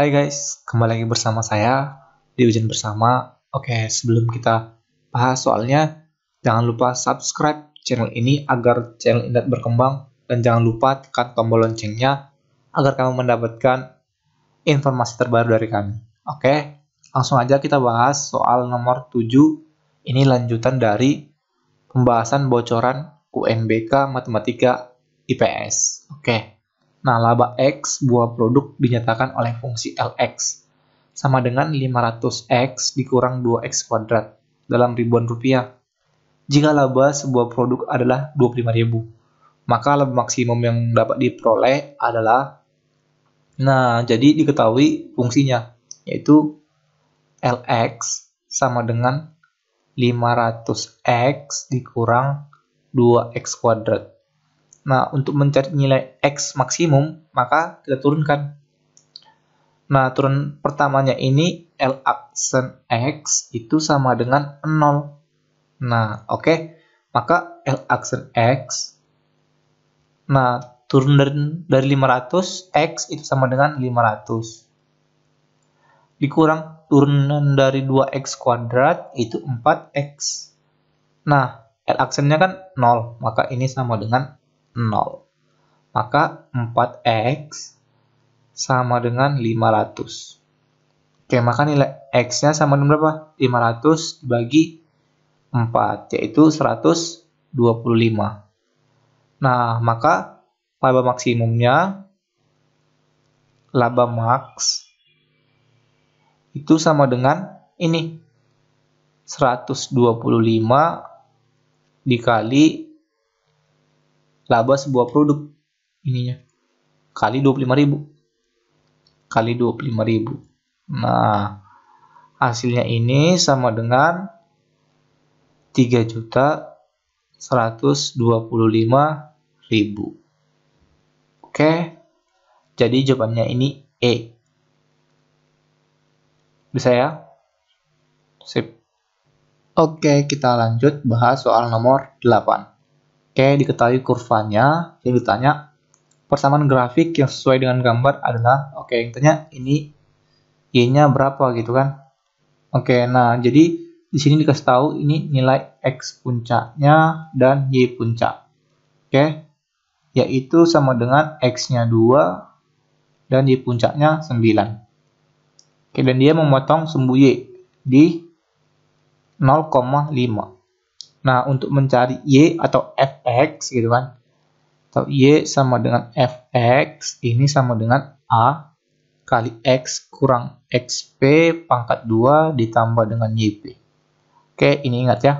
Hai guys, kembali lagi bersama saya di Ujian Bersama. Oke, sebelum kita bahas soalnya, jangan lupa subscribe channel ini agar channel ini berkembang dan jangan lupa tekan tombol loncengnya agar kamu mendapatkan informasi terbaru dari kami. Oke, langsung aja kita bahas soal nomor 7. Ini lanjutan dari pembahasan bocoran UNBK Matematika IPS. Oke. Nah, laba X buah produk dinyatakan oleh fungsi LX sama dengan 500X dikurang 2X kuadrat dalam ribuan rupiah. Jika laba sebuah produk adalah 25.000, maka laba maksimum yang dapat diperoleh adalah Nah, jadi diketahui fungsinya yaitu LX sama dengan 500X dikurang 2X kuadrat. Nah, untuk mencari nilai X maksimum, maka kita turunkan. Nah, turun pertamanya ini L aksen X itu sama dengan 0. Nah, oke. Okay. Maka L aksen X, nah, turun dari, dari 500, X itu sama dengan 500. Dikurang turunan dari 2X kuadrat itu 4X. Nah, L aksennya kan 0, maka ini sama dengan 0. Maka 4x sama dengan 500. Oke, maka nilai x-nya sama dengan berapa? 500 dibagi 4, yaitu 125. Nah, maka laba maksimumnya, laba max, itu sama dengan ini, 125 dikali laba sebuah produk ininya kali 25.000 kali 25.000 nah hasilnya ini sama dengan 3 juta 125.000 oke jadi jawabannya ini E bisa ya sip oke kita lanjut bahas soal nomor 8 Oke diketahui kurvanya. Yang ditanya persamaan grafik yang sesuai dengan gambar adalah oke, okay, ditanya ini y-nya berapa gitu kan. Oke, nah jadi di sini dikasih tahu ini nilai x puncaknya dan y puncak. Oke. Yaitu sama dengan x-nya 2 dan y puncaknya 9. Oke, dan dia memotong sumbu y di 0,5. Nah, untuk mencari Y atau Fx gitu kan. Atau Y sama dengan Fx, ini sama dengan A kali X kurang XP pangkat 2 ditambah dengan YP. Oke, ini ingat ya.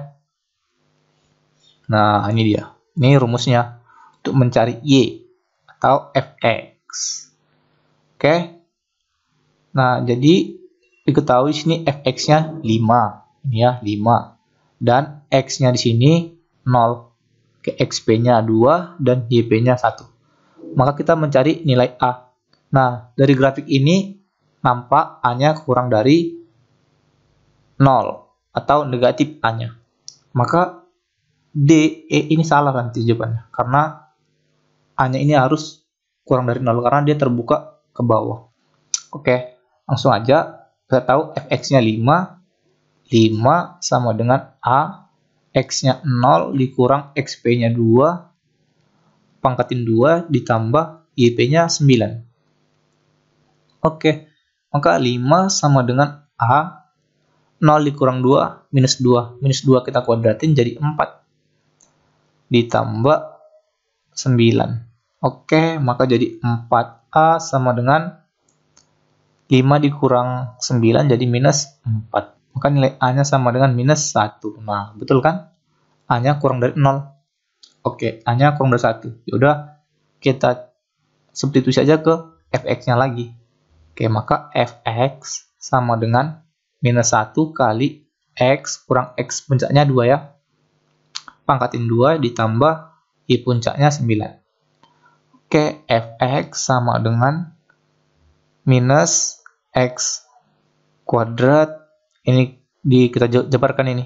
Nah, ini dia. Ini rumusnya untuk mencari Y atau Fx. Oke. Nah, jadi diketahui sini Fx-nya 5. Ini ya, 5 dan X-nya di sini 0. Oke, XP-nya 2 dan YP-nya 1. Maka kita mencari nilai A. Nah, dari grafik ini nampak A-nya kurang dari 0 atau negatif A-nya. Maka D, E ini salah nanti jawabannya karena A-nya ini harus kurang dari 0 karena dia terbuka ke bawah. Oke, langsung aja kita tahu fx-nya 5, 5 sama dengan A, X-nya 0 dikurang XP-nya 2, pangkatin 2 ditambah YP-nya 9. Oke, maka 5 sama dengan A, 0 dikurang 2, minus 2. Minus 2 kita kuadratin jadi 4. Ditambah 9. Oke, maka jadi 4A sama dengan 5 dikurang 9 jadi minus 4. Maka nilai A-nya sama dengan minus 1. Nah, betul kan? A-nya kurang dari 0. Oke, A-nya kurang dari 1. Yaudah, kita substitusi aja ke fx-nya lagi. Oke, maka fx sama dengan minus 1 kali x kurang x puncaknya 2 ya. Pangkatin 2 ditambah y puncaknya 9. Oke, fx sama dengan minus x kuadrat ini di kita jabarkan ini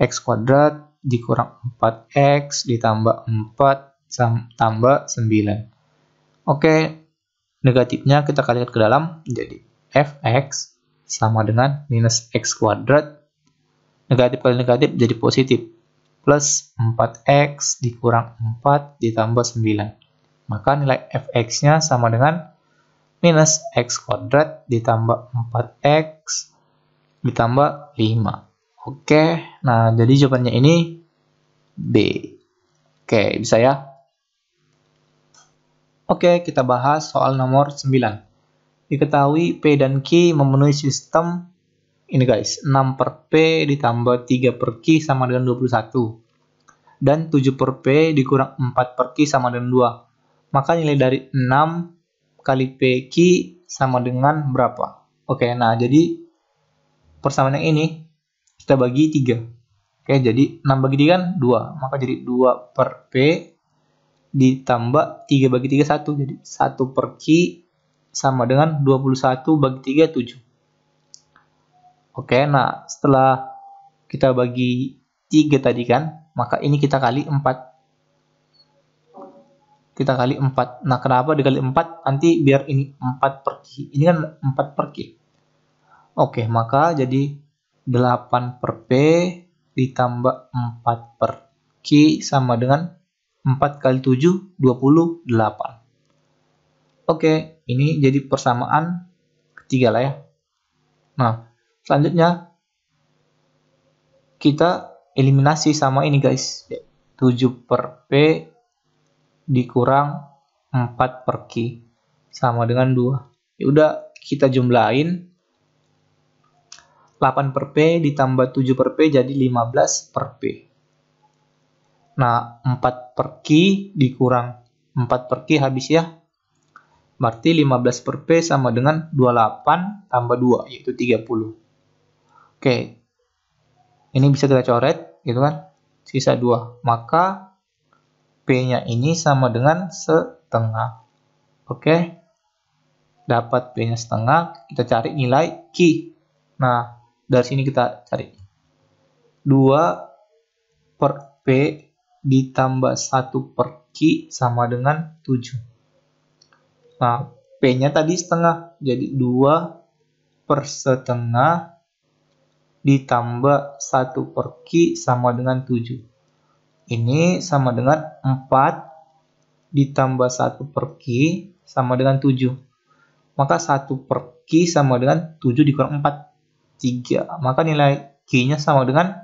x kuadrat dikurang 4x ditambah 4 tambah 9 oke negatifnya kita kalikan ke dalam jadi fx sama dengan minus x kuadrat negatif kali negatif jadi positif plus 4x dikurang 4 ditambah 9 maka nilai fx nya sama dengan minus x kuadrat ditambah 4x ditambah 5. Oke, nah jadi jawabannya ini B. Oke, bisa ya? Oke, kita bahas soal nomor 9. Diketahui P dan Q memenuhi sistem ini guys, 6 per P ditambah 3 per Q sama dengan 21. Dan 7 per P dikurang 4 per Q sama dengan 2. Maka nilai dari 6 kali P Q sama dengan berapa? Oke, nah jadi persamaan yang ini kita bagi 3. Oke, jadi 6 bagi 3 kan 2. Maka jadi 2 per P ditambah 3 bagi 3 1. Jadi 1 per Q sama dengan 21 bagi 3 7. Oke, nah setelah kita bagi 3 tadi kan, maka ini kita kali 4. Kita kali 4. Nah, kenapa dikali 4? Nanti biar ini 4 per Q. Ini kan 4 per Q. Oke, maka jadi 8 per P ditambah 4 per Q sama dengan 4 kali 7, 28. Oke, ini jadi persamaan ketiga lah ya. Nah, selanjutnya kita eliminasi sama ini guys. 7 per P dikurang 4 per Q sama dengan 2. Ya udah kita jumlahin 8 per P ditambah 7 per P jadi 15 per P. Nah, 4 per Q dikurang 4 per Q habis ya. Berarti 15 per P sama dengan 28 tambah 2, yaitu 30. Oke, ini bisa kita coret, gitu kan. Sisa 2, maka P-nya ini sama dengan setengah. Oke, dapat P-nya setengah, kita cari nilai Q. Nah, dari sini kita cari 2 per P ditambah 1 per Q sama dengan 7 nah P nya tadi setengah jadi 2 per setengah ditambah 1 per Q sama dengan 7 ini sama dengan 4 ditambah 1 per Q sama dengan 7 maka 1 per Q sama dengan 7 dikurang 4 3. Maka nilai q nya sama dengan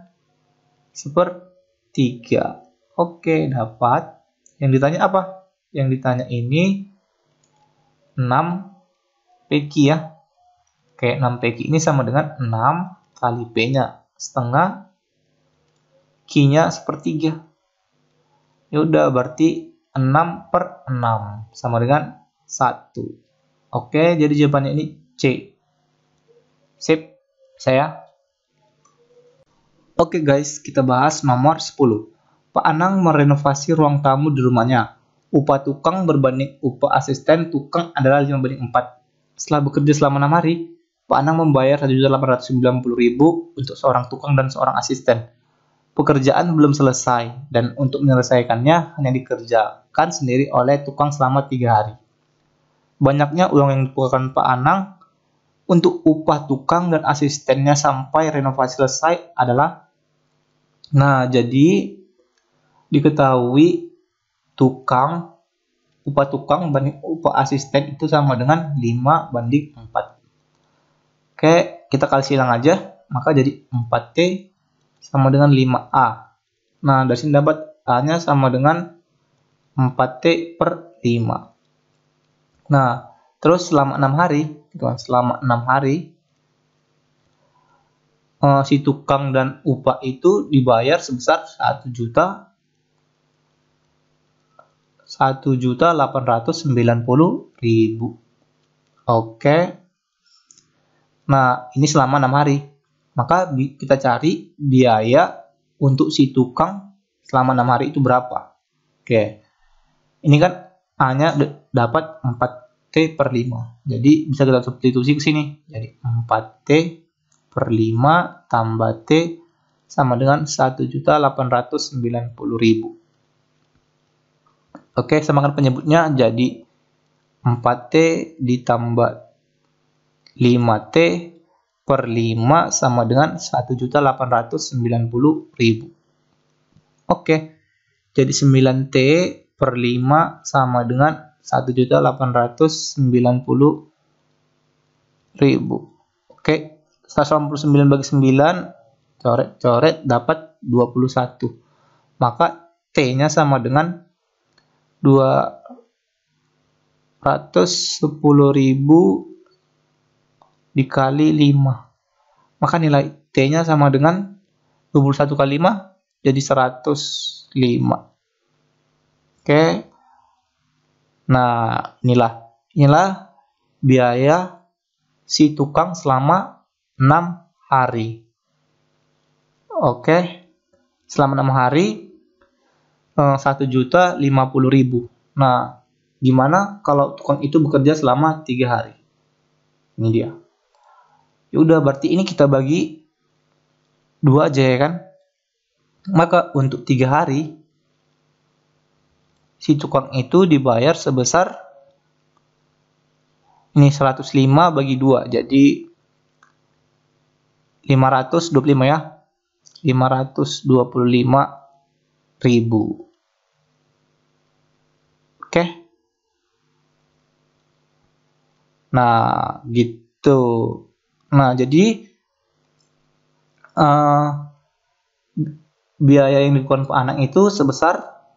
super 3. Oke, dapat. Yang ditanya apa? Yang ditanya ini 6 PQ ya. Oke, 6 PQ ini sama dengan 6 kali P-nya. Setengah Q-nya sepertiga. 3. Yaudah, berarti 6 per 6 sama dengan 1. Oke, jadi jawabannya ini C. Sip saya. Oke guys, kita bahas nomor 10. Pak Anang merenovasi ruang tamu di rumahnya. Upah tukang berbanding upah asisten tukang adalah 5 banding 4. Setelah bekerja selama 6 hari, Pak Anang membayar Rp 1.890.000 untuk seorang tukang dan seorang asisten. Pekerjaan belum selesai dan untuk menyelesaikannya hanya dikerjakan sendiri oleh tukang selama 3 hari. Banyaknya uang yang dikeluarkan Pak Anang untuk upah tukang dan asistennya sampai renovasi selesai adalah nah jadi diketahui tukang upah tukang banding upah asisten itu sama dengan 5 banding 4 oke kita kali silang aja maka jadi 4T sama dengan 5A nah dari sini dapat A nya sama dengan 4T per 5 nah terus selama 6 hari gitu kan selama enam hari uh, si tukang dan upah itu dibayar sebesar satu juta satu juta delapan ratus sembilan puluh ribu oke nah ini selama enam hari maka kita cari biaya untuk si tukang selama enam hari itu berapa oke ini kan hanya dapat 4 T per 5. Jadi bisa kita substitusi ke sini. Jadi 4T per 5 tambah T sama dengan 1.890.000. Oke, semangat penyebutnya jadi 4T ditambah 5T per 5 sama dengan 1.890.000. Oke, jadi 9T per 5 sama dengan 1.890.000. Oke, 189 bagi 9 coret-coret dapat 21. Maka T-nya sama dengan 210.000 dikali 5. Maka nilai T-nya sama dengan 21 kali 5 jadi 105. Oke. Okay. Nah, inilah inilah biaya si tukang selama 6 hari. Oke. Selama 6 hari eh, puluh ribu. Nah, gimana kalau tukang itu bekerja selama 3 hari? Ini dia. Ya udah berarti ini kita bagi 2 aja ya kan? Maka untuk 3 hari si tukang itu dibayar sebesar ini 105 bagi 2 jadi 525 ya 525 ribu oke okay. nah gitu nah jadi uh, biaya yang dikeluarkan anak itu sebesar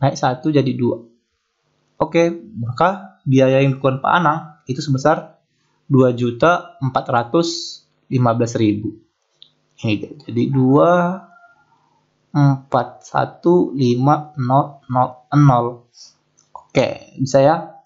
naik satu jadi dua. Oke, maka biaya yang dikeluarkan Pak Anang itu sebesar ribu. Ini jadi dua empat 1 lima 0 0 nol. Oke, bisa ya?